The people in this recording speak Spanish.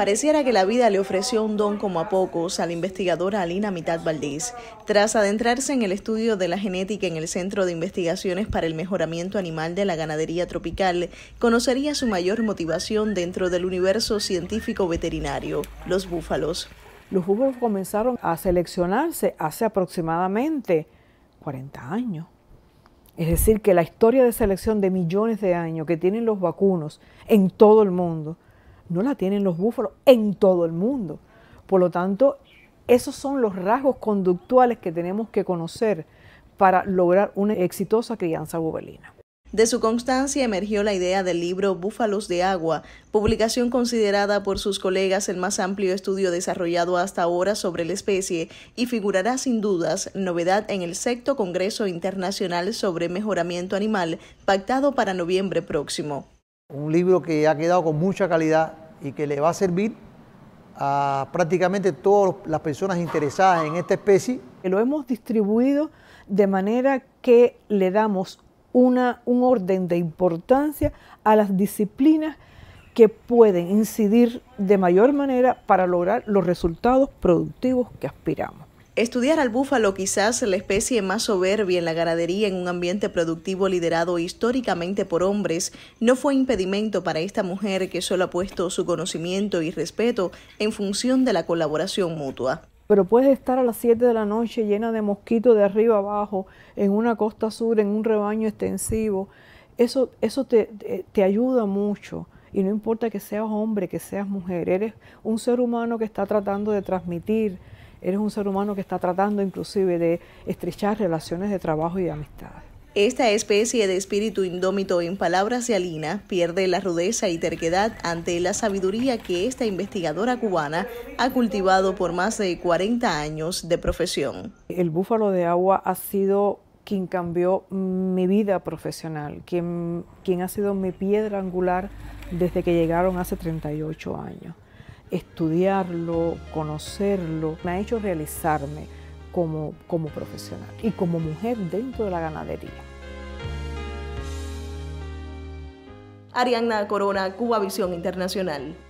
Pareciera que la vida le ofreció un don como a pocos a la investigadora Alina Mitad Valdés. Tras adentrarse en el estudio de la genética en el Centro de Investigaciones para el Mejoramiento Animal de la Ganadería Tropical, conocería su mayor motivación dentro del universo científico veterinario, los búfalos. Los búfalos comenzaron a seleccionarse hace aproximadamente 40 años. Es decir, que la historia de selección de millones de años que tienen los vacunos en todo el mundo no la tienen los búfalos en todo el mundo. Por lo tanto, esos son los rasgos conductuales que tenemos que conocer para lograr una exitosa crianza bubelina. De su constancia emergió la idea del libro Búfalos de Agua, publicación considerada por sus colegas el más amplio estudio desarrollado hasta ahora sobre la especie y figurará sin dudas novedad en el sexto Congreso Internacional sobre Mejoramiento Animal pactado para noviembre próximo. Un libro que ha quedado con mucha calidad y que le va a servir a prácticamente todas las personas interesadas en esta especie. Lo hemos distribuido de manera que le damos una, un orden de importancia a las disciplinas que pueden incidir de mayor manera para lograr los resultados productivos que aspiramos. Estudiar al búfalo quizás la especie más soberbia en la ganadería en un ambiente productivo liderado históricamente por hombres no fue impedimento para esta mujer que solo ha puesto su conocimiento y respeto en función de la colaboración mutua. Pero puedes estar a las 7 de la noche llena de mosquitos de arriba abajo, en una costa sur, en un rebaño extensivo. Eso, eso te, te ayuda mucho y no importa que seas hombre, que seas mujer, eres un ser humano que está tratando de transmitir Eres un ser humano que está tratando inclusive de estrechar relaciones de trabajo y de Esta especie de espíritu indómito en palabras de Alina pierde la rudeza y terquedad ante la sabiduría que esta investigadora cubana ha cultivado por más de 40 años de profesión. El búfalo de agua ha sido quien cambió mi vida profesional, quien, quien ha sido mi piedra angular desde que llegaron hace 38 años estudiarlo, conocerlo, me ha hecho realizarme como, profesional y como mujer dentro de la ganadería. Arianna Corona, Cuba Visión Internacional.